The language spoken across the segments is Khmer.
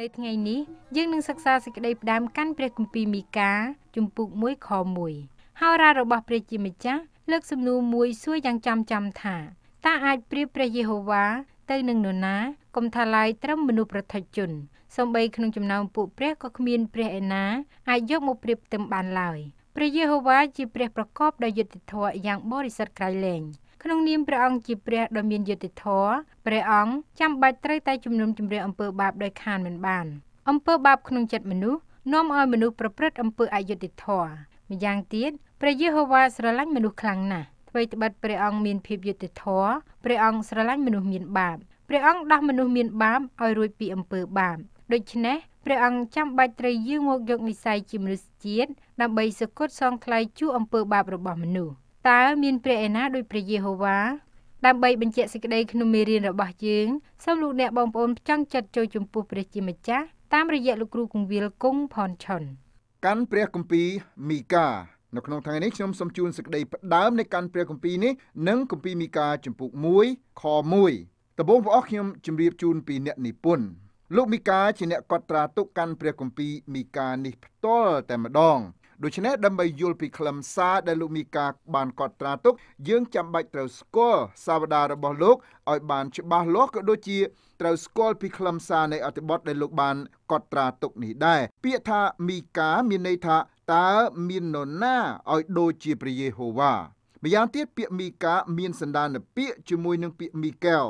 នៅថ្ងៃនេះយើងនឹងសិក្សាសេចក្តីផ្ដាំកាន់ព្រះគម្ពីរមីកា ជំពូក1ខ1ហើយរ៉ារបស់ព្រះជាម្ចាស់លើកសំណួរមួយសួរយ៉ាងចំចំថាតើអាចប្រៀបព្រះយេហូវ៉ាទៅនឹងនរណាកុំថាឡើយត្រឹមមនុស្សប្រថុជនសម្បីក្នុងចំណោមពួកព្រះក៏គ្មានព្រះឯណាអាចយកមកប្រៀបផ្ទឹមបានឡើយព្រះយេហូវ៉ាជាព្រះប្រកបដោយយុត្តិធម៌យ៉ាងបរិសុទ្ធក្រៃលែងក្នុងនាមព្រះអង្គជាព្រះដ៏មានយុត្តិធម៌ព្រះអង្គចាំបាច់ត្រូវតែជំនុំជម្រះអំពើបាបដោយខានមិនបាន អំពើបាបក្នុងចិត្តមនុស្សនាំឲ្យមនុស្សប្រព្រឹត្តអំពើអយុត្តិធម៌ម្យ៉ាងទៀតព្រះយេហូវ៉ាស្រឡាញ់មនុស្សខ្លាំងណាស់អ្វីត្បិតព្រះអង្គមានភាពយុត្តិធម៌ព្រះអង្គស្រឡាញ់មនុស្សមានបាបព្រះអង្គដោះមនុស្សមានបាបឲ្យរួចពីអំពើបាបដូច្នេះព្រះអង្គចាំបាច់ត្រូវយាងមកយកនិស័យជាមនុស្សជាតិដើម្បីសគត់សងថ្លៃជួអំពើបាបរបស់មនុស្សតើមានព្រះឯណាដោយព្រះយេហូវ៉ាដើម្បីបញ្ជាក់សេចក្តីក្នុងមេរៀនរបស់យើងសូមលោកអ្នកបងប្អូនចង់ចិត្តចូលចំពោះព្រះជាម្ចាស់តាមរយៈលោកគ្រូគង្វាលគង់ផនឆុនកាន់ព្រះគម្ពីរមីកានៅក្នុងថ្ងៃនេះខ្ញុំសូមជូនសេចក្តីផ្ដើមនៃកាន់ព្រះគម្ពីរនេះនិងគម្ពីរមីកាចំពុក1ខ1ដំបូងបងប្អូនខ្ញុំជម្រាបជូនពីអ្នកនិពន្ធលោកមីកាជាអ្នកកត់ត្រាទុកកាន់ព្រះគម្ពីរមីកានេះផ្ទាល់តែម្ដងដូច្នេះដើម្បីយល់ពីខ្លឹមសារដែលលោកមីកាបានកត់ត្រាទុក យើងចាំបាច់ត្រូវស្គាល់សាវតាររបស់លោកឲ្យបានច្បាស់លាស់ក៏ដូចជាត្រូវស្គាល់ពីខ្លឹមសារនៃអត្ថបទដែលលោកបាន កត់ត្រាទុកនេះដែរពាក្យថាមីកាមានន័យថាតើមាននរណាឲ្យដូចជាព្រះយេហូវ៉ាម្យ៉ាងទៀតពាក្យមីកាមានសន្តានពាក្យជាមួយនឹងពាក្យមីកែល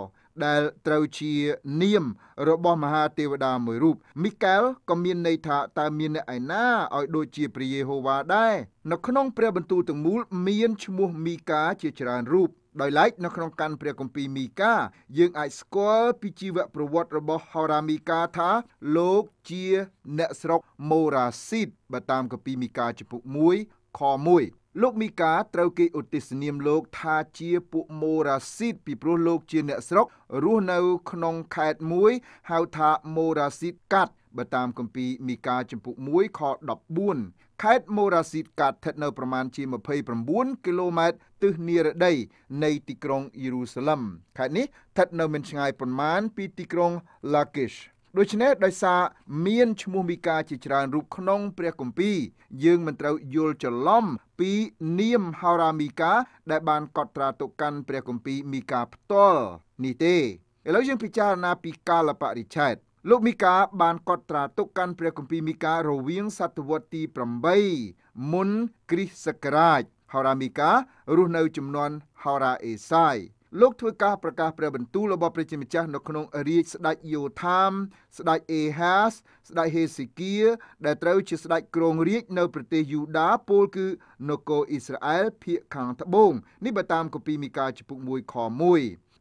ដែលត្រូវជានាម របស់មហាទេវតាមួយរូបមីកែលក៏មានន័យថាតើមានអ្នកឯណាឲ្យដូចជាព្រះយេហូវ៉ាដែរនៅក្នុងព្រះ បន្ទូលទាំងមូលមានឈ្មោះមីកាជាច្រើនរូបដោយឡែកនៅក្នុងកាន់ព្រះគម្ពីរមីកា យើងអាចស្គាល់ពីជីវប្រវត្តិរបស់ហោរាមីកាថាលោកជាអ្នកស្រុកម៉ូរ៉ាស៊ីតបើតាមគម្ពីរមីកាចំពុក1ខ1លោកមីកាត្រូវគេឧទ្ទិសនាមលោក ថាជាពួកម៉ូរ៉ាស៊ីតពីព្រោះលោកជាអ្នកស្រុករស់នៅក្នុងខេត្តមួយហៅថាម៉ូរ៉ាស៊ីតកាត់បើតាមគម្ពីរមីកាចំពុក1ខ14ខេត្តម៉ូរ៉ាស៊ីតកាត់ស្ថិតនៅប្រមាណជា29គីឡូម៉ែត្រទិសនិរតីនៃទីក្រុងយេរូសាឡិមខេត្តនេះស្ថិតនៅមិនឆ្ងាយប៉ុន្មានពីទីក្រុងឡាគិសដូច្នេះដោយសារមានឈ្មោះមីកាជាច្រើនរូបក្នុង ព្រះគម្ពីរយើងមិនត្រូវយល់ច្រឡំពីនាមហោរាមីកា ដែល បានកត់ត្រាទុកកាន់ព្រះគម្ពីរមីកាផ្ទាល់នេះទេឥឡូវយើងពិចារណាពីកាលបរិច្ឆេទលោកមីកាបានកត់ត្រាទុកកាន់ព្រះគម្ពីរមីការវាងសតវត្សទី8មុនគ្រិស្តសករាជហោរាមីការស់នៅចំនួនហោរាអេសាយលោកធ្វើការប្រកាសព្រះបន្ទូលរបស់ព្រះជាម្ចាស់នៅក្នុងរាជស្ដេចយូថាមស្ដេចអេហាសស្ដេចហេសេគៀដែលត្រូវជាស្ដេចក្រុងរាជនៅប្រទេសយូដាពោលគឺនគរអ៊ីស្រាអែលភាគខាងត្បូងនេះបើតាមគម្ពីរមីកាជំពូក1ខ1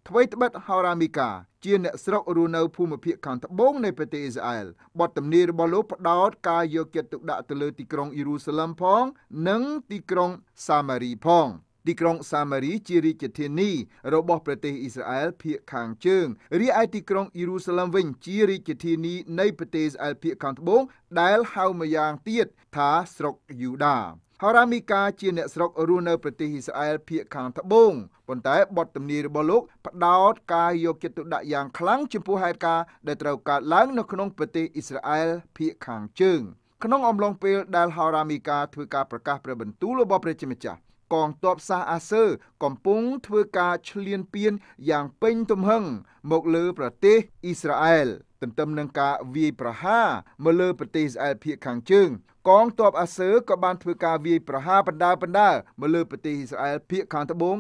ថ្មីត្បិតហោរ៉ាមីកាជាអ្នកស្រុករស់នៅភូមិភាគខាងត្បូងនៃប្រទេសអ៊ីស្រាអែលបទទំនាយរបស់លោកផ្ដោតការយកចិត្តទុកដាក់ទៅលើទីក្រុងយេរូសាឡឹមផងនិងទីក្រុងសាម៉ារីផង។ទីក្រុងសាម៉ារីជារាជធានី របស់ប្រទេសអ៊ីស្រាអែលភាគខាងជើងរីឯទីក្រុងយេរូសាឡិមវិញ ជារាជធានី នៃប្រទេសអ៊ីស្រាអែលភាគខាងត្បូងដែលហៅម្យ៉ាងទៀតថាស្រុកយូដាហារ៉ាមីកាជាអ្នកស្រុករស់នៅប្រទេសអ៊ីស្រាអែលភាគខាងត្បូងប៉ុន្តែបទទំនាយរបស់លោកផ្ដោតការយកចិត្តទុកដាក់យ៉ាងខ្លាំងចំពោះហេតុការណ៍ដែលត្រូវកើតឡើង នៅក្នុងប្រទេសអ៊ីស្រាអែលភាគខាងជើងក្នុងអំឡុងពេលដែលហារ៉ាមីកាធ្វើការប្រកាសព្រះបន្ទូលរបស់ព្រះជាម្ចាស់កងទ័ពសាសអាសឺកំពុងធ្វើការឈ្លានពានយ៉ាងពេញទំហឹងមកលើប្រទេសអ៊ីស្រាអែលទន្ទឹមនឹងការវាយប្រហារមកលើប្រទេសអ៊ីស្រាអែលភាគខាងជើងកងទ័ពអាសឺក៏បានធ្វើការវាយប្រហារបណ្ដាបណ្ដាមកលើប្រទេសអ៊ីស្រាអែលភាគខាងត្បូង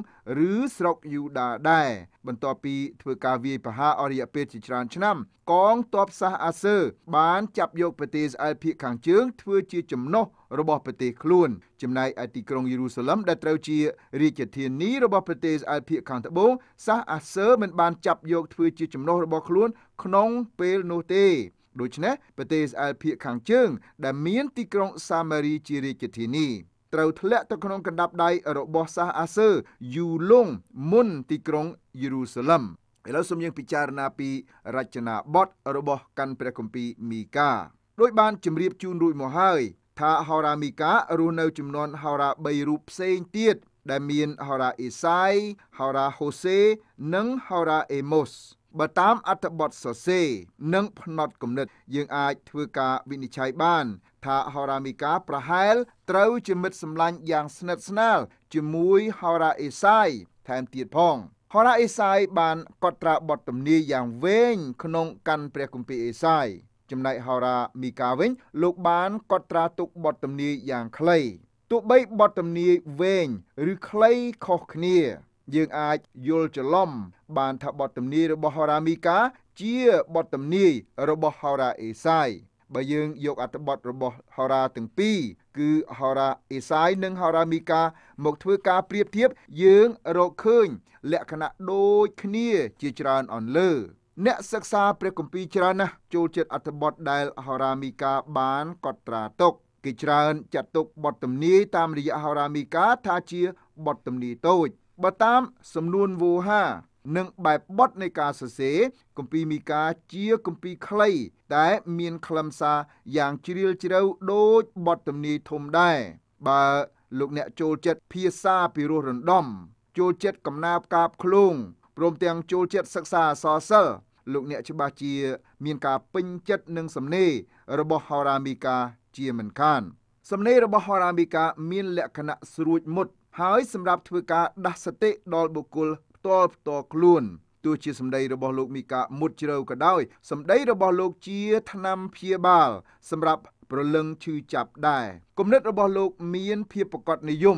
ឬស្រុកយូដាដែរបន្ទាប់ពីធ្វើការវាយប្រហារអស់រយៈពេលជាច្រើនឆ្នាំ កងទ័ពសាសអាសឺបានចាប់យកប្រទេសអ៊ីស្រាអែលភាគខាងជើងធ្វើជាចំណុះរបស់ប្រទេសខ្លួនចំណែកឯទីក្រុងយេរូសាឡឹមដែលត្រូវជារាជធានីរបស់ប្រទេសអ៊ីស្រាអែលភាគខាងត្បូងសាសអាសឺមិនបានចាប់យកធ្វើជាចំណុះរបស់ខ្លួនក្នុងពេលនោះទេដូច្នេះប្រទេសអ៊ីស្រាអែលភាគខាងជើង ដែលមានទីក្រុងសាម៉ារីជារាជធានី ត្រូវធ្លាក់ទៅក្នុងកណ្ដាប់ដៃរបស់សាសអាសឺយូឡុងមុនទីក្រុងយេរូសាឡិមឥឡូវសូមយើងពិចារណាពី រចនាបថរបស់កាន់ព្រះគម្ពីរមីកាដោយបានជម្រាបជូនរួចមកហើយថាហោរាមីការស់នៅចំនួនហោរា3រូបផ្សេងទៀតដែលមានហោរាអេសាយហោរាហូសេនិងហោរាអេម៉ូសបើតាមអត្ថបទសរសេរនិងផ្នត់គំនិត យើងអាចធ្វើការវិនិច្ឆ័យបានថាហោរាមីកាប្រហែល ត្រូវជាមិត្តសម្លាញ់យ៉ាងស្និទ្ធស្នាលជាមួយហោរាអេសាយថែមទៀតផងហោរាអេសាយបានកត់ត្រាបទទំនាយយ៉ាងវែងក្នុងកាន់ព្រះគម្ពីរអេសាយចំណែកហោរាមីកាវិញ លោកបានកត់ត្រាទុកបទទំនាយយ៉ាងខ្លី ទោះបីបទទំនាយវែងឬខ្លីខុសគ្នាយើងអាចយល់ច្រឡំបានថាបទទំនាយរបស់ហោរាមីកាជាបទទំនាយរបស់ហោរាអេសាយបើយើងយកអត្ថបទរបស់ហោរាទាំងពីរគឺហោរាអេសាយនិងហោរាមីកាមកធ្វើការប្រៀបធៀបយើងរកឃើញលក្ខណៈដូចគ្នាជាច្រើនអន្លើអ្នកសិក្សាព្រះគម្ពីរច្រើនណាស់ចូលចិត្តអត្ថបទដែលហោរាមីកាបានកត់ត្រាទុកគេច្រើនចាត់ទុកបទទំនាយតាមរយៈហោរាមីកាថាជាបទទំនាយតូចបើតាមសំនួនវោហានិងបែបបទនៃការសរសេរគម្ពីរមីកាជាគម្ពីរខ្លីតែមានខ្លឹមសារយ៉ាងជ្រាលជ្រៅដូចបទទំនាយធំដែរបើលោកអ្នកចូលចិត្តភាសាពីរោះរណ្ដំចូលចិត្តកំណាបកាបឃ្លងព្រមទាំងចូលចិត្តសិក្សាអសរសិល្ប៍លោកអ្នកច្បាស់ជា មានការពេញចិត្តនឹងសំណេររបស់ហោរាមីកាជាមិនខាន សំណេររបស់ហោរាមីកាមានលក្ខណៈស្រួចមុតហើយសម្រាប់ធ្វើការដាស់សតិដល់បុគ្គលផ្ទាល់ផ្ទាល់ខ្លួនទោះជាសម្ដីរបស់លោកមីកាមុតជ្រៅក៏ដោយសម្ដីរបស់លោកជាថ្នាំព្យាបាល សម្រាប់ប្រលឹងឈឺចាប់ដែរគំនិតរបស់លោកមានភាពប្រកបនិយម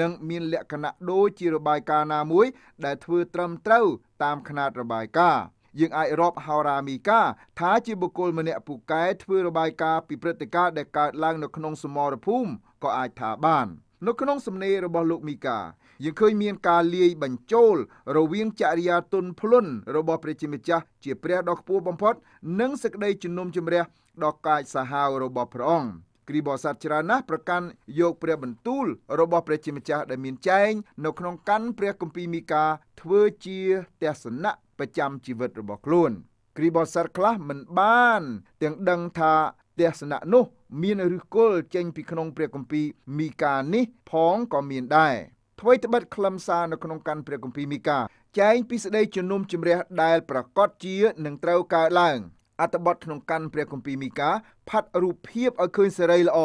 និងមានលក្ខណៈដូចជារបាយការណ៍ណាមួយដែលធ្វើត្រឹមត្រូវតាមຂະຫນាតរបាយការណ៍យើងអាចរាប់ហោរាមីកា ថាជាបុគ្គលម្នាក់ពូកែធ្វើរបាយការណ៍ពីព្រឹត្តិការណ៍ដែលកើតឡើងនៅក្នុងសមរភូមិក៏អាចថាបាន។នៅក្នុងសំណេររបស់លោកមីកាយើងឃើញមានការលាយបញ្ចូលរវាងចរិយាទុនភ្លុនរបស់ព្រះជាម្ចាស់ជាព្រះដ៏ខ្ពស់បំផុតនិងសេចក្តីជំនុំជម្រះដ៏កាចសាហាវរបស់ព្រះអង្គគ្រីបសាទច្រើនណាស់ប្រកាន់យកព្រះបន្ទូលរបស់ព្រះជាម្ចាស់ដែលមានចែងនៅក្នុងកាន់ព្រះគម្ពីរមីកាធ្វើជាទស្សនៈប្រចាំជីវិតរបស់ខ្លួនគ្រីបសាទខ្លះមិនបានទាំងដឹងថាទស្សនៈនោះ មានឫសគល់ចេញ ពីក្នុងព្រះគម្ពីរមីកានេះ ផងក៏មានដែរអ្វីត្បិតខ្លឹមសារនៅក្នុងកាន់ព្រះគម្ពីរមីកាចែងពីសេចក្តីជំនុំជម្រះដែលប្រកាសជានឹងត្រូវកើតឡើងអត្ថបទក្នុងកាន់ព្រះគម្ពីរមីកាផាត់រូបភាពឲ្យឃើញសេរីល្អ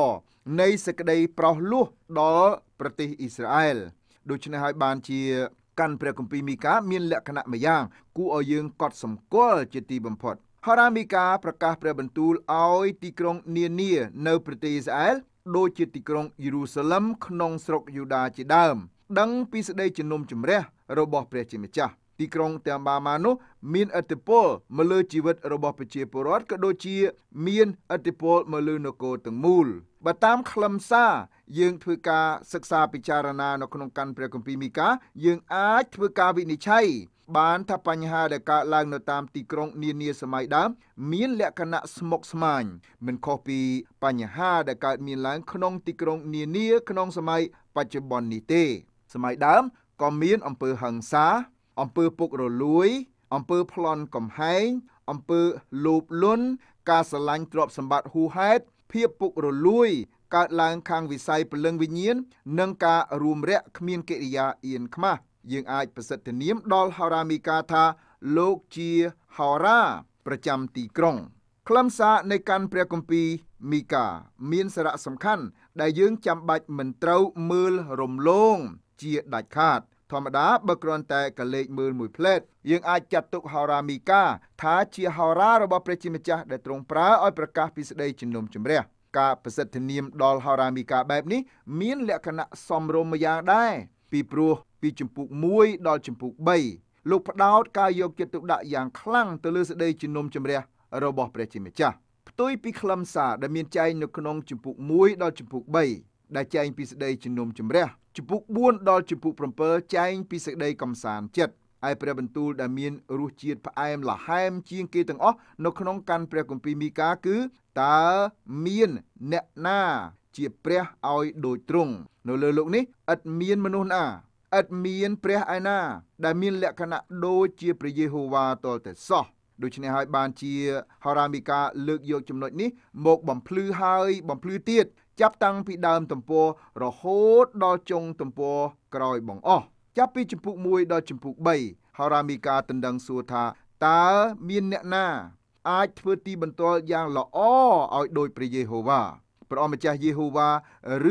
នៃសេចក្តីប្រោះលោះដល់ប្រទេសអ៊ីស្រាអែលដូច្នេះហើយបានជាកាន់ព្រះគម្ពីរមីកា មានលក្ខណៈម្យ៉ាងគួរឲ្យយើងកត់សម្គាល់ជាទីបំផុតហរ៉ាមីកាប្រកាស ព្រះបន្ទូលឲ្យ ទីក្រុងនានានៅប្រទេសអ៊ីស្រាអែលដូចជាទីក្រុងយេរូសាឡិមក្នុងស្រុកយូដាជាដើម ដឹងពីសេចក្តីជំនុំជម្រះរបស់ព្រះជាម្ចាស់ ទីក្រុងតាម៉ាម៉ានោះមានឥទ្ធិពលមកលើជីវិតរបស់ប្រជាពលរដ្ឋក៏ដូចជា មានឥទ្ធិពលមកលើនគរទាំងមូលបើតាម ខ្លឹមសារយើង ធ្វើការសិក្សាពិចារណានៅក្នុងកាន់ព្រះគម្ពីរមីកាយើងអាចធ្វើការវិនិច្ឆ័យបានថាបញ្ហាដែលកើតឡើងនៅតាមទីក្រុងនានាសម័យដើមមានលក្ខណៈស្មុគស្មាញមិនខុសពីបញ្ហាដែលកើតមានឡើងក្នុងទីក្រុងនានាក្នុងសម័យបច្ចុប្បន្ននេះទេសម័យដើមក៏មានអំពើហិង្សាអំពើពុករលួយអំពើប្លន់កំហែងអំពើលោភលន់ការស្រឡាញ់ទ្រព្យសម្បត្តិហួហេតុភាពពុករលួយកើតឡើងខាងវិស័យពលឹងវិញ្ញាណនិងការរួមរែកគ្មានកិរិយាអៀនខ្មាស់យើងអាចប្រសិទ្ធនាមដល់ហោរាមីកាថាលោកជាហោរាប្រចាំទីក្រុងខ្លឹមសារនៃកាន់ព្រះគម្ពីរមីកា មានសារៈសំខាន់ដែលយើងចាំបាច់មិនត្រូវមើលរំលងជាដាច់ខាត ធម្មតាបើគ្រាន់តែកលេចមើលមួយផ្លែតយើងអាចចាត់ទុកហោរាមីកាថាជាហោរារបស់ព្រះជាម្ចាស់ដែលទ្រង់ប្រើឲ្យប្រកាសពីសេចក្តីជំនុំជម្រះ ការប្រសិទ្ធនាមដល់ហោរាមីកាបែបនេះមានលក្ខណៈសមរម្យយ៉ាងដែរពីព្រោះពីចម្ពោះ1ដល់ចម្ពោះ3លោកផ្ដោតការយកចិត្តទុកដាក់យ៉ាងខ្លាំងទៅលើសេចក្តីជំនុំជម្រះរបស់ព្រះជាម្ចាស់ផ្ទុយពីខ្លឹមសារដែលមានចែងនៅក្នុងចម្ពោះ1ដល់ចម្ពោះ3ដែលចែងពីសេចក្តីជំនុំជម្រះចម្ពោះ4ដល់ចម្ពោះ7ចែងពីសេចក្តីកំសាន្តចិត្តហើយព្រះបន្ទូលដែលមាន រសជាតិផ្អែមល្ហែម ជាងគេទាំងអស់នៅក្នុងកាន់ព្រះគម្ពីរមីកាគឺតើមានអ្នកណាជាព្រះឲ្យដូចទ្រង់នៅលើលោកនេះឥតមានមនុស្សណាឥតមានព្រះឯណាដែលមានលក្ខណៈដូចជាព្រះយេហូវ៉ាតលតែសោះដូច្នេះហើយបានជា ហរាមីកាលើកយកចំណុចនេះ មកបំភ្លឺហើយបំភ្លឺទៀតចាប់តាំងពីដើមទំព័ររហូតដល់ចុងទំព័រក្រោយបងអស់ចាប់ពីចម្ពោះ1ដល់ចម្ពោះ3ហរាមីកាដណ្ដឹងសួរថាតើមានអ្នកណាអាចធ្វើទីបន្ទាល់យ៉ាងល្អឲ្យដូចព្រះយេហូវ៉ាព្រះអម្ចាស់យេហូវ៉ា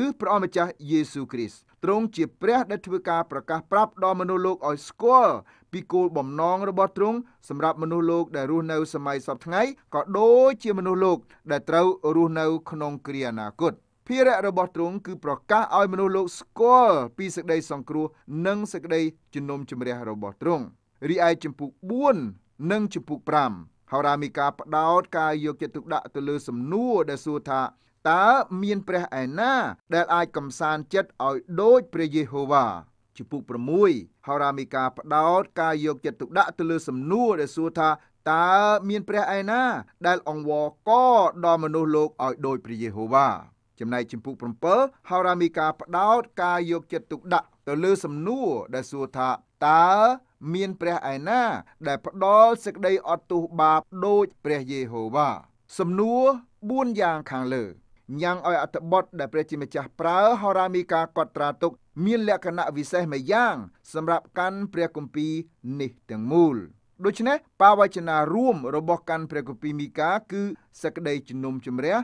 ឬព្រះអម្ចាស់យេស៊ូគ្រីស្ទទ្រង់ជាព្រះដែលធ្វើការប្រកាសប្រាប់ដល់មនុស្សលោកឲ្យស្គាល់ពីគោលបំណងរបស់ទ្រង់សម្រាប់មនុស្សលោកដែលរស់នៅសម័យសពថ្ងៃក៏ដូចជាមនុស្សលោកដែលត្រូវរស់នៅក្នុងគ្រាអនាគតភារៈរបស់ទ្រង់គឺប្រកាសឲ្យមនុស្សលោកស្គាល់ពីសេចក្តីសង្គ្រោះនិងសេចក្តីជំនុំជម្រះរបស់ទ្រង់រីឯចំពុក4និងចំពុក5ហោរាមីកាផ្ដោតការយកចិត្តទុកដាក់ទៅលើសំណួរដែលសួរថាតើមានព្រះឯណា ដែលអាចកំសាន្តចិត្តឲ្យដូចព្រះយេហូវ៉ាជំពូក6ហោរាមីកាផ្ដោតការយកចិត្តទុកដាក់ទៅលើសំណួរដែលសួរថាតើមានព្រះឯណា ដែលអង្វរកដល់មនុស្សលោកឲ្យដូចព្រះយេហូវ៉ាចំណែកជំពូក7ហោរាមីកាផ្ដោតការយកចិត្តទុកដាក់ទៅលើសំណួរដែលសួរថាតើមានព្រះឯណាដែលផ្ដល់សេចក្តីអត់ទោសបាបដូចព្រះយេហូវ៉ាសំណួរ4យ៉ាងខាងលើញ៉ាំងឲ្យអត្ថបទដែលព្រះជាម្ចាស់ប្រើហោរាមីកាកត់ត្រាទុកមានលក្ខណៈវិសេសម្យ៉ាងសម្រាប់កាន់ ព្រះគម្ពីរនេះទាំងមូលដូច្នេះបាវចនារួមរបស់កាន់ព្រះគម្ពីរមីកាគឺសេចក្តីជំនុំជម្រះ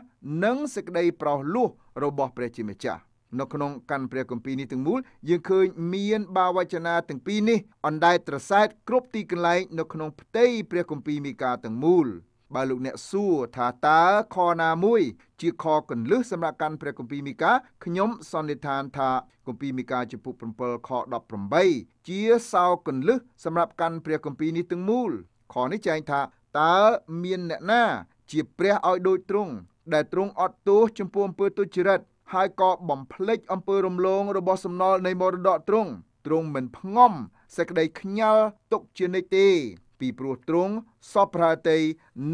និងសេចក្តីប្រោសលោះរបស់ព្រះជាម្ចាស់នៅក្នុងកាន់ព្រះគម្ពីរនេះទាំងមូលយើងឃើញមាន បាវចនាទាំងពីរនេះអណ្ដែតត្រសែតគ្រប់ទីកន្លែងនៅក្នុងផ្ទៃព្រះគម្ពីរមីកាទាំងមូលបើលោកអ្នកសួរថាតើខណាមួយ ជាខកន្លឹះសម្រាប់កាន់ព្រះគម្ពីរមីកាខ្ញុំ សន្និដ្ឋាន ថាគម្ពីរមីកាចំពុក7ខ18ជាសោកន្លឹះសម្រាប់កាន់ព្រះគម្ពីរនេះទាំងមូល ខនេះចែងថាតើមានអ្នកណា ជា ព្រះឲ្យដូចទ្រង់ដែលទ្រង់អត់ទោសចំពោះអំពើទុច្ចរិតហើយក៏បំភ្លេចអំពើរំលងរបស់សំណល់នៃមរតកទ្រង់ទ្រង់មិនផ្ងំ សេចក្តីខ្ញាល់ទុកជានិច្ចទេពីព្រោះទ្រង់សពប្រតី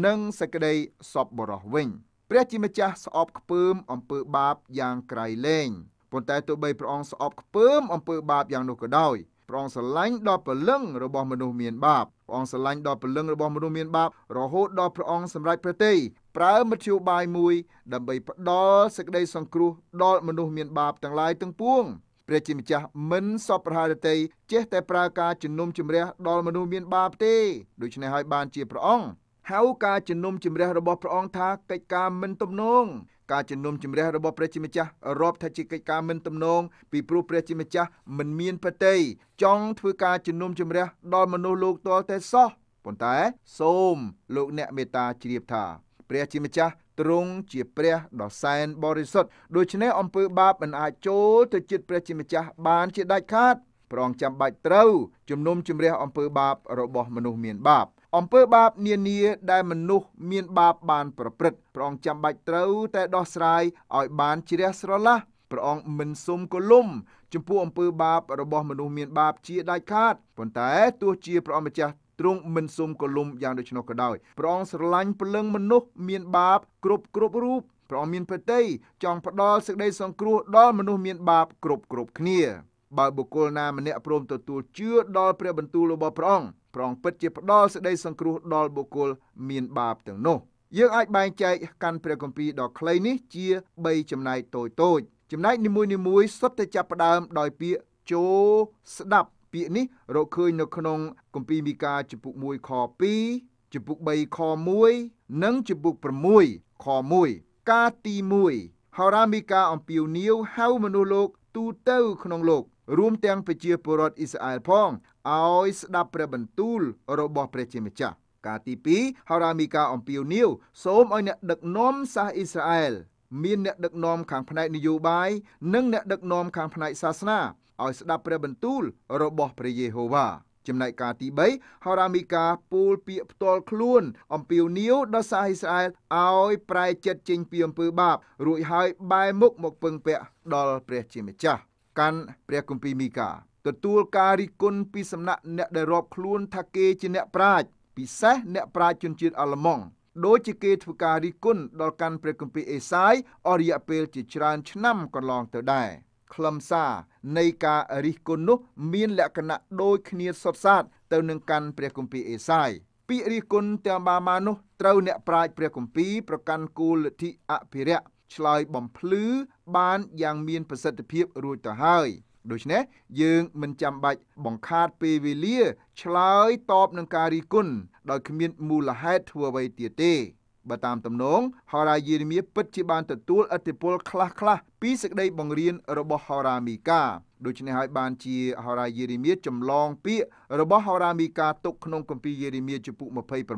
និងសក្តីសពបរោះវិញព្រះជាម្ចាស់ស្អប់ខ្ពើមអំពើ បាបយ៉ាងក្រៃលែងប៉ុន្តែទោះបីព្រះអង្គស្អប់ខ្ពើមអំពើបាបយ៉ាងនោះក៏ដោយព្រះអង្គស្រឡាញ់ដល់ពលឹងរបស់មនុស្សមានបាបព្រះអង្គស្រឡាញ់ដល់ពលឹងរបស់មនុស្សមានបាបរហូតដល់ព្រះអង្គសម្រេចព្រះទ័យប្រើមធ្យោបាយមួយដើម្បីផ្ដល់សេចក្តីសង្គ្រោះដល់មនុស្សមាន បាបទាំងឡាយទាំងពួងព្រះជាម្ចាស់មិនសពប្រហារតីចេះតែប្រើការជំនុំជម្រះដល់មនុស្សមានបាបទេដូច្នេះហើយបានជាព្រះអង្គហៅការជំនុំជម្រះរបស់ព្រះអង្គថាកិច្ចការមិនទំនងការជំនុំជម្រះរបស់ព្រះជាម្ចាស់រាប់ថាជាកិច្ចការមិនទំនង ពីព្រោះព្រះជាម្ចាស់មិនមានប្រតិចង់ធ្វើការជំនុំជម្រះដល់មនុស្សលោកតលតែសោះប៉ុន្តែសូមលោកអ្នកមេត្តាជ្រាបថាព្រះជាម្ចាស់ទ្រង់ជាព្រះដ៏សែនបរិសុទ្ធដូច្នេះអំពើបាបមិនអាចចូលទៅជិតព្រះជាម្ចាស់បានជាដាច់ខាតប្រងចាំបាច់ត្រូវជំនុំជម្រះអំពើបាបរបស់មនុស្សមានបាបអំពើបាបនានាដែលមនុស្សមានបាបបានប្រព្រឹត្តប្រងចាំបាច់ត្រូវតែដោះស្រាយឲ្យបានជ្រះស្រឡះព្រះអង្គមិនសុំកលុំចំពោះអំពើបាបរបស់មនុស្សមានបាបជាដាច់ខាតប៉ុន្តែទោះជាព្រះអង្គម្ចាស់ទ្រង់មិនសុំកលុំយ៉ាងដូច្នោះក៏ដោយព្រះអង្គស្រឡាញ់ព្រលឹងមនុស្សមានបាបគ្រប់គ្រប់រូបព្រះអង្គមានប្រតិចង់ផ្ដល់សេចក្តីសង្គ្រោះដល់មនុស្សមានបាបគ្រប់គ្រប់គ្នាបើបុគ្គលណាម្នាក់ព្រមទទួលជឿដល់ព្រះបន្ទូលរបស់ព្រះអង្គព្រះអង្គពិតជាផ្ដល់សេចក្តីសង្គ្រោះដល់បុគ្គលមានបាបទាំងនោះ យើងអាចបែងចែកកាន់ព្រះគម្ពីរដ៏ខ្លីនេះជា3ចំណែកតូចៗចំណែកនីមួយៗសុទ្ធតែចាប់ផ្ដើមដោយពាក្យចូលស្ដាប់ពាក្យនេះរកឃើញនៅក្នុងគម្ពីរមីកាជំពូក1ខ2ជំពូក3ខ1និងជំពូក6ខ1ការទី1ហោរាមីកាអំពាវនាវហៅមនុស្សលោក ទូទៅក្នុងលោក រួមទាំងប្រជាពលរដ្ឋអ៊ីស្រាអែលផងឲ្យស្ដាប់ព្រះបន្ទូលរបស់ព្រះជាម្ចាស់ការទី2ហោរាមីកាអំពាវនាវសូមឲ្យអ្នកដឹកនាំសាសអ៊ីស្រាអែលមានអ្នកដឹកនាំខាងផ្នែកនយោបាយនិងអ្នកដឹកនាំខាងផ្នែកសាសនាឲ្យស្ដាប់ព្រះបន្ទូលរបស់ព្រះយេហូវ៉ាចំណែកការទី3ហោរាមីកាពូលពាកផ្ទាល់ខ្លួន អំពាវនាវដល់សាសអ៊ីស្រាអែលឲ្យប្រែចិត្តចេញពីអំពើបាប រួចហើយបែរមុខមកពឹងពាក់ដល់ព្រះជាម្ចាស់កាន់ព្រះគម្ពីរមីកាទទួលការរិះគន់ពីសំណាក់អ្នកដែលរាប់ខ្លួនថាគេជាអ្នកប្រាជ្ញពិសេសអ្នកប្រាជ្ញជនជាតិអាល្លឺម៉ង់ដោយជាគេធ្វើការរិះគន់ដល់កាន់ព្រះគម្ពីរអេសាយអរិយពេលជាច្រើនឆ្នាំកន្លងទៅដែរខ្លឹមសារនៃការរិះគន់នោះមានលក្ខណៈដូចគ្នាសុទ្ធសាធទៅនឹងកាន់ព្រះគម្ពីរអេសាយពាក្យរិះគន់ទាំងបាម៉ានោះត្រូវអ្នកប្រាជ្ញព្រះគម្ពីរប្រកាន់គោលលទ្ធិអភិរក្សឆ្លើយបំភ្លឺបានយ៉ាងមានប្រសិទ្ធភាពរួចទៅហើយដូច្នេះយើងមិនចាំបាច់បង្ខាតពេលវេលាឆ្លើយតបនឹងការរិះគន់ដោយគ្មានមូលហេតុធ្វើអ្វីទៀតទេបើតាមទំនងហោរាយេរេមៀពិតជាបានទទួលឥទ្ធិពលខ្លះៗពីសេចក្តីបង្រៀនរបស់ហោរាមីកាដូច្នេះហើយបានជាហោរាយេរេមៀចម្លងពាក្យរបស់ហោរាមីកាទុកក្នុងគម្ពីរយេរេមៀជំពូក26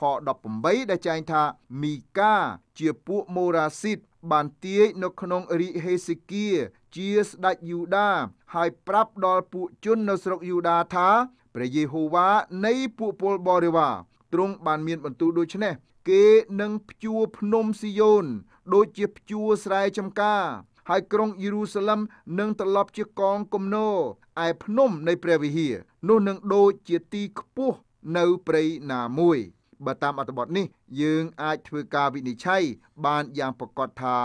ខ18ដែលចែងថាមីកា ជាពួកម៉ូរ៉ាស៊ីតបានទាយនៅក្នុងរាជហេសេគៀជាស្ដេចយូដាហើយប្រាប់ដល់ពួកជននៅស្រុកយូដាថាព្រះយេហូវ៉ានៃពួកពលបរិវារទ្រង់បានមានបន្ទូលដូចនេះគេនឹងភ្ជួរភ្នំស៊ីយ៉ូនដូចជាភ្ជួរស្រែចម្ការ ហើយក្រុងយេរូសាឡឹមនឹងត្រឡប់ជាកងគំនរឯភ្នំនៃព្រះវិហារនោះនឹងដូចជាទីខ្ពស់នៅព្រៃណាមួយបើតាមអត្ថបទនេះយើងអាចធ្វើការវិនិច្ឆ័យបានយ៉ាងប្រកបថា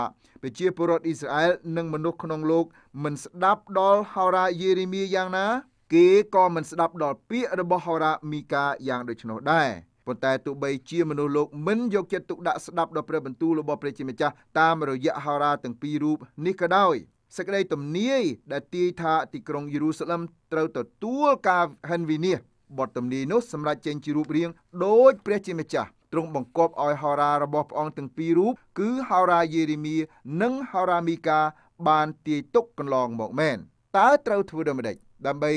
ប្រជាពលរដ្ឋអ៊ីស្រាអែលនិងមនុស្សក្នុងលោកមិនស្ដាប់ដល់ហោរាយេរេមៀយ៉ាងណា គេក៏មិនស្ដាប់ដល់ពាក្យរបស់ហោរាមីកាយ៉ាងដូច្នោះដែរប៉ុន្តែទោះបីជាមនុស្សលោកមិនយកចិត្តទុកដាក់ស្ដាប់ដល់ព្រះបន្ទូលរបស់ព្រះជាម្ចាស់តាមរយៈហោរាទាំងពីររូបនេះក៏ដោយសេចក្តីទំនាយដែលទាយថាទីក្រុងយេរូសាឡិមត្រូវទទួលការហិនវិនាសបទទំនាយនោះសម្រាប់ចេញជារូបរាងដូចព្រះជាម្ចាស់ទ្រង់បង្គាប់ឲ្យហោរារបស់ព្រះអង្គទាំងពីររូបគឺហោរាយេរេមៀនិងហោរាមីកា បានទាយទុកកន្លងមកមែនតើត្រូវធ្វើដូចម្តេចដើម្បី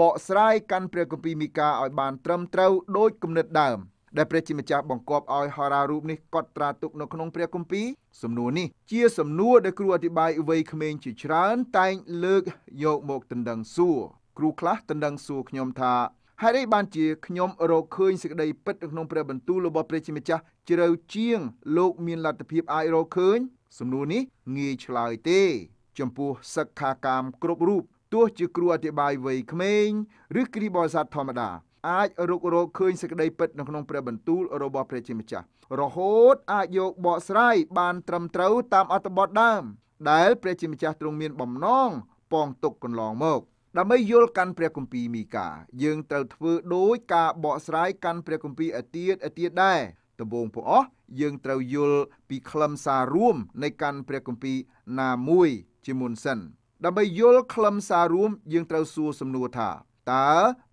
បកស្រាយកាន់ព្រះគម្ពីរមីកាឲ្យបាន ត្រឹមត្រូវដោយគំនិតដើមដែលព្រះជាម្ចាស់បង្គាប់ឲ្យហោរារូបនេះកត់ត្រាទុកនៅក្នុងព្រះគម្ពីរសំណួរនេះជាសំណួរដែលគ្រូអធិប្បាយវ័យក្មេងជាច្រើនតែងលើកយកមកដណ្ដឹង សួរគ្រូខ្លះដណ្ដឹងសួរខ្ញុំថាហើយនេះបានជាខ្ញុំរកឃើញសេចក្តីពិតនៅក្នុងព្រះបន្ទូលរបស់ព្រះជាម្ចាស់ជ្រៅជាងលោកមានលទ្ធភាពអាចរកឃើញសំណួរនេះងាយឆ្លើយទេចំពោះសិក្ខាកាមគ្រប់រូបទោះជាគ្រូអធិបាយវ័យក្មេងឬគ្រីបរិស័ទធម្មតា អាចរុករកឃើញសេចក្តីពិតនៅក្នុងព្រះបន្ទូលរបស់ព្រះជាម្ចាស់រហូតអាចយកបកស្រាយបានត្រឹមត្រូវតាមអត្ថបទដើម ដែលព្រះជាម្ចាស់ទ្រង់មានបំណងប៉ងទុកកន្លងមក ដើម្បីយល់កាន់ព្រះគម្ពីរមីកាយើងត្រូវធ្វើដូចការបកស្រាយកាន់ព្រះគម្ពីរអទាតអទាតដែរដំបូងពួកអស់យើងត្រូវយល់ពីខ្លឹមសាររួមនៃកាន់ព្រះគម្ពីរណាមួយជាមុនសិនដើម្បីយល់ខ្លឹមសាររួមយើងត្រូវសួរសំណួរថាតើ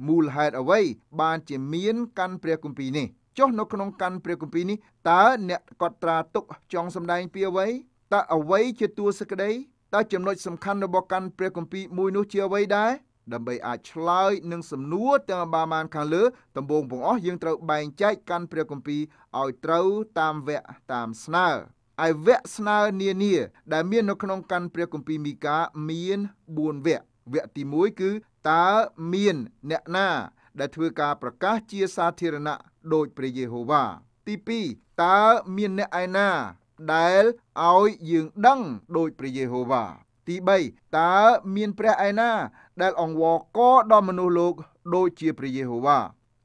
មូលហេតុអ្វីបានជាមានកាន់ព្រះគម្ពីរនេះចុះនៅក្នុងកាន់ព្រះគម្ពីរនេះតើអ្នកកត់ត្រាទុកចង់សម្ដែងពីអ្វីតើអ្វីជាតួសក្តីតើចំណុចសំខាន់របស់កាន់ព្រះគម្ពីរមួយនោះជាអ្វីដែរដើម្បីអាចឆ្លើយនឹងសំណួរទាំងអបាមានខាងលើដំបូងបងអស់យើងត្រូវបែងចែកកាន់ព្រះគម្ពីរឲ្យត្រូវតាមវគ្គតាមស្នើឯវគ្គស្នើនានាដែលមាននៅក្នុងកាន់ព្រះគម្ពីរមីកាមាន4វគ្គវគ្គទី1គឺតើមានអ្នកណា ដែលធ្វើការប្រកាសជាសាធារណៈដោយព្រះយេហូវ៉ាទី2តើមានអ្នកឯណា ដែលឲ្យយើងដឹងដោយព្រះយេហូវ៉ាទី3តើមានព្រះឯណា ដែលអង្វរកដល់មនុស្សលោកដូចជាព្រះយេហូវ៉ា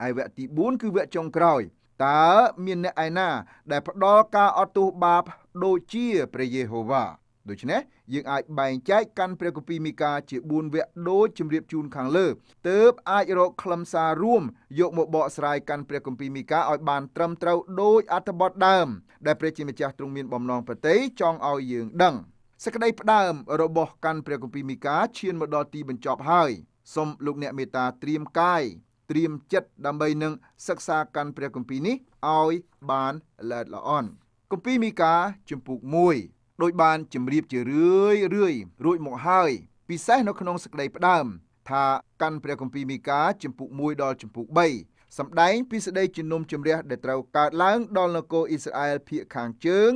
ឯវគ្គទី4គឺវគ្គចុងក្រោយតើមានអ្នកឯណា ដែលផ្ដល់ការអត់ទោសបាបដូចជាព្រះយេហូវ៉ាដូច្នេះយើងអាចបែងចែកកាន់ព្រះគម្ពីរមីកាជា4វគ្គដូចជំរាបជូនខាងលើទើបអាចរកខ្លឹមសាររួមយកមកបកស្រាយកាន់ព្រះគម្ពីរមីកាឲ្យបានត្រឹមត្រូវដោយអត្ថបទដើមដែលព្រះជាម្ចាស់ទ្រង់មានបំណងប្រតិចង់ឲ្យយើងដឹងសេចក្តីផ្ដើមរបស់កាន់ព្រះគម្ពីរមីកាឈានមកដល់ទីបញ្ចប់ហើយសូមលោកអ្នកមេត្តាត្រៀមកាយត្រៀមចិត្តដើម្បីនឹងសិក្សាកាន់ព្រះគម្ពីរនេះឲ្យបានល្អិតល្អន់គម្ពីរមីកាជំពូក1ដោយបានជម្រាបជារឿយរឿយរួចមកហើយពិសេសនៅក្នុងសេចក្តីផ្ដើមថាកាន់ព្រះគម្ពីរមីកាជំពូក1ដល់ជំពូក3សម្ដែងពីសេចក្តីជំនុំជម្រះដែលត្រូវកើតឡើងដល់នគរអ៊ីស្រាអែលភាគខាងជើង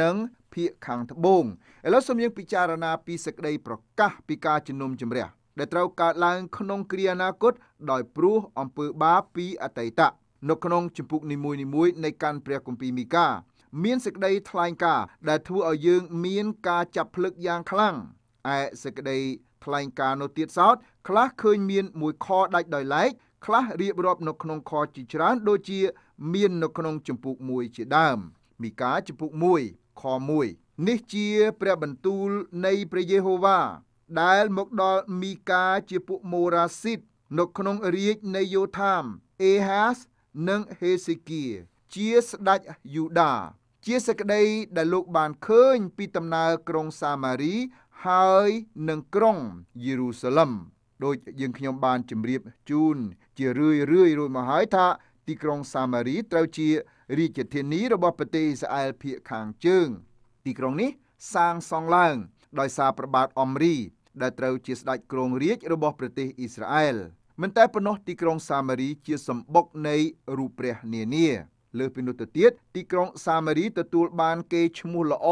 និងភាគខាងត្បូងឥឡូវសូមយើងពិចារណាពីសេចក្តីប្រកាសពីការជំនុំជម្រះដែលត្រូវកើតឡើងក្នុងគ្រាអនាគតដោយព្រោះអំពើបាបពីអតីតនៅក្នុងជំពូកនីមួយៗនៃកាន់ព្រះគម្ពីរមីកាមានសេចក្តីថ្លែងការណ៍ដែលធ្វើឲ្យយើងមានការចាប់ភ្លឹកយ៉ាងខ្លាំងឯសេចក្តីថ្លែងការណ៍នោះទៀតសោត ខ្លះឃើញមានមួយខដាច់ដោយឡែកខ្លះរៀបរាប់នៅក្នុងខជាច្រើន ដូចជា មាននៅក្នុងជំពូក1ជាដើមមីកាជំពូក1ខ1នេះជា ព្រះបន្ទូលនៃព្រះយេហូវ៉ាដែលមកដល់មីកាជាពួកម៉ូរ៉ាស៊ីតនៅក្នុងរាជនៃយូថាមអេហាសនិងហេសេគៀជាស្ដេចយូដាជាសក្តីដែលលោកបានឃើញ ពីដំណើរក្រុងសាម៉ារីហើយនឹងក្រុងយេរូសាឡិមដូចយើងខ្ញុំបានជម្រាបជូន ជារឿយរឿយរួចមកហើយថា ទីក្រុងសាម៉ារី ត្រូវជារាជធានីរបស់ប្រទេសអ៊ីស្រាអែលភាគខាងជើងទីក្រុងនេះសាងសង់ឡើង ដោយសារប្របាទអំរី ដែលត្រូវជាស្ដេចគ្រងរាជរបស់ប្រទេសអ៊ីស្រាអែល មិនតែប៉ុណ្ណោះទីក្រុងសាម៉ារី ជាសម្បុកនៃរូបព្រះនានាលើសពីនោះទៅទៀតទីក្រុងសាមេរីទទួលបានគេឈ្មោះល្អ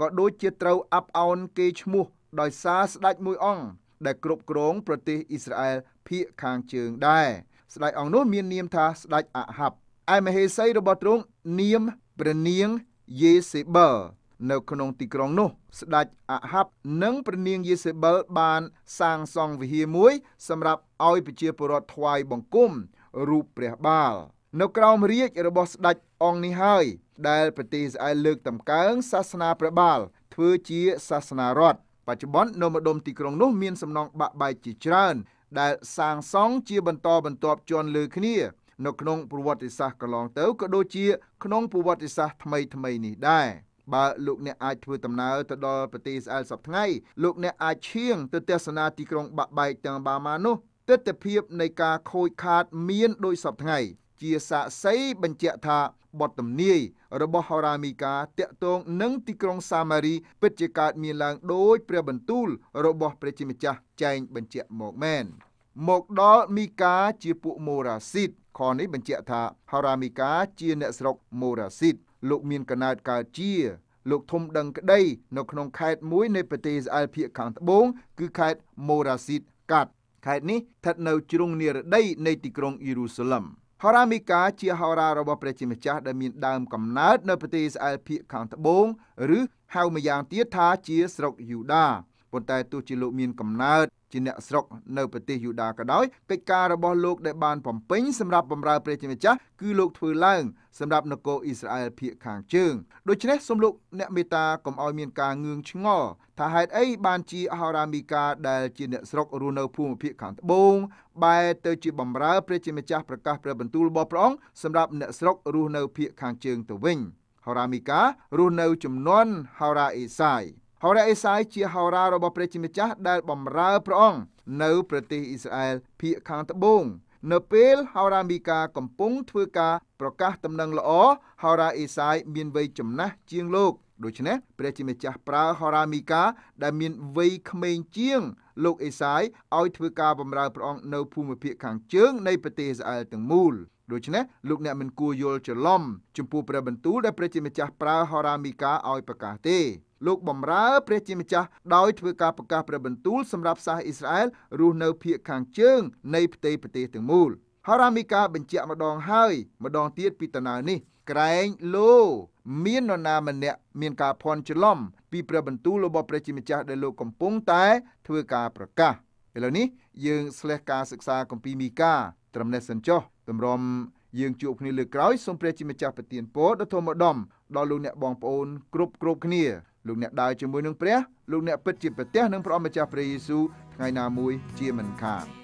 ក៏ដូចជាត្រូវអាប់អោនគេឈ្មោះដោយសារស្ដេចមួយអង្គដែលគ្រប់គ្រងប្រទេសអ៊ីស្រាអែលភាគខាងជើងដែរស្ដេចអង្គនោះមាននាមថាស្ដេចអាហាប់ឯមហេសីរបស់ទ្រង់នាមព្រះនាងយេសេបើនៅក្នុងទីក្រុងនោះស្ដេចអាហាប់និងព្រះនាងយេសេបើបានសាងសង់វិហារមួយសម្រាប់ឲ្យប្រជាពលរដ្ឋថ្វាយបង្គំរូបព្រះបាលនៅក្រោមរាជរបស់ស្ដេចអង្គនេះហើយដែលប្រទេសស្អែលលើកតម្កើងសាសនាព្រះបាលធ្វើជាសាសនារដ្ឋបច្ចុប្បន្ននៅម្ដុំទីក្រុងនោះមានសំណង់បាក់បែកជាច្រើន ដែលសាងសង់ជាបន្តបន្ទាប់ជាន់លើគ្នានៅក្នុងប្រវត្តិសាស្ត្រកន្លងទៅក៏ដូចជាក្នុងប្រវត្តិសាស្ត្រថ្មីថ្មីនេះដែរបើលោកអ្នកអាចធ្វើដំណើរទៅដល់ប្រទេសស្អែលសប្តាហ៍លោកអ្នកអាចឈៀងទៅទស្សនាទីក្រុងបាក់បែកទាំងបាម៉ានោះទស្សនវិជ្ជានៃការខូចខាតមានដូចសប្តាហ៍ជាសាកសីបញ្ជាក់ថាបទទំនាយរបស់ហូរ៉ាមីកាតាក់ទងនឹងទីក្រុងសាម៉ារីពិតជាកើតមានឡើងដោយព្រះបន្ទូលរបស់ព្រះជាម្ចាស់ចែងបញ្ជាក់មកមែនមកដល់មីកាជាពួកម៉ូរ៉ាស៊ីតខនេះបញ្ជាក់ថាហូរ៉ាមីកាជាអ្នកស្រុកម៉ូរ៉ាស៊ីតលោកមានកណើតកើតជាលោកធំដឹងក្តីនៅក្នុងខេត្តមួយនៃប្រទេសអ៊ីស្រាអែលភាគខាងត្បូងគឺខេត្តម៉ូរ៉ាស៊ីតកាត់ខេត្តនេះស្ថិតនៅជ្រុងនិរដីនៃទីក្រុងយេរូសាឡិម។ហោរាមីកាជាហោរារបស់ព្រះជាម្ចាស់ដែលមានដើមកំណើតនៅប្រទេសអ៊ីស្រាអែលភាគខាងត្បូងឬហៅម្យ៉ាងទៀតថាជាស្រុកយូដាប៉ុន្តែទោះជាលោកមានកំណើតជាអ្នកស្រុកនៅប្រទេសយូដាក៏ដោយកិច្ចការរបស់លោកដែលបានបំពេញសម្រាប់បម្រើព្រះជាម្ចាស់គឺលោកធ្វើឡើងសម្រាប់នគរអ៊ីស្រាអែលភាគខាងជើងដូច្នេះសូមលោកអ្នកមេត្តាកុំឲ្យមានការងឿងឆ្ងល់ថាហេតុអីបានជាអហោរាមីកាដែលជាអ្នកស្រុករស់នៅភូមិភាគខាងត្បូងបែរទៅជាបម្រើព្រះជាម្ចាស់ប្រកាសព្រះបន្ទូលរបស់ព្រះអង្គសម្រាប់អ្នកស្រុករស់នៅភាគខាងជើងទៅវិញហោរាមីការស់នៅចំនួនហោរាអេសាយហោរ៉ាអេសាយជាហោរារបស់ព្រះជាម្ចាស់ដែលបំរើព្រះអង្គនៅប្រទេសអ៊ីស្រាអែលភាគខាងត្បូងនៅពេលហោរាមីកាកំពុងធ្វើការ ប្រកាសដំណឹងល្អហោរាអេសាយមានវ័យចំណាស់ជាងលោកដូច្នេះព្រះជាម្ចាស់ប្រើហោរាមីកា ដែលមានវ័យក្មេងជាងលោកអេសាយឲ្យធ្វើការបម្រើព្រះអង្គនៅភូមិភាគខាងជើងនៃប្រទេសអ៊ីស្រាអែលទាំងមូលដូច្នេះលោកអ្នកមិនគួរយល់ច្រឡំចំពោះព្រះបន្ទូលដែលព្រះជាម្ចាស់ប្រើហូរ៉ាមីកាឲ្យប្រកាសទេ លោកបំរើ ព្រះជាម្ចាស់ដោយធ្វើការប្រកាសព្រះបន្ទូលសម្រាប់សាសអ៊ីស្រាអែលរស់នៅភាគខាងជើង នៃផ្ទៃប្រទេសទាំងមូលហូរ៉ាមីកាបញ្ជាក់ម្ដងហើយម្ដងទៀតពីដំណើរនេះក្រែងលោមាននរណាម្នាក់មានការភ័ន្តច្រឡំពីព្រះបន្ទូលរបស់ព្រះជាម្ចាស់ដែលលោកកំពុងតែធ្វើការប្រកាសឥឡូវនេះយើង ស្លេះការសិក្សាគម្ពីរមីកាត្រឹមនេះសិនចុះទម្រាំយើងជួបគ្នាលើក្រោយសូមព្រះជាម្ចាស់ប្រទានពរដល់ធម្មដំ ដល់លោកអ្នកបងប្អូនគ្រប់គ្រប់គ្នាលោកអ្នកដើរជាមួយនឹងព្រះ លោកអ្នក ពិតជាប្រទះនឹងព្រះអម្ចាស់ព្រះយេស៊ូវថ្ងៃណាមួយជាមិនខាន។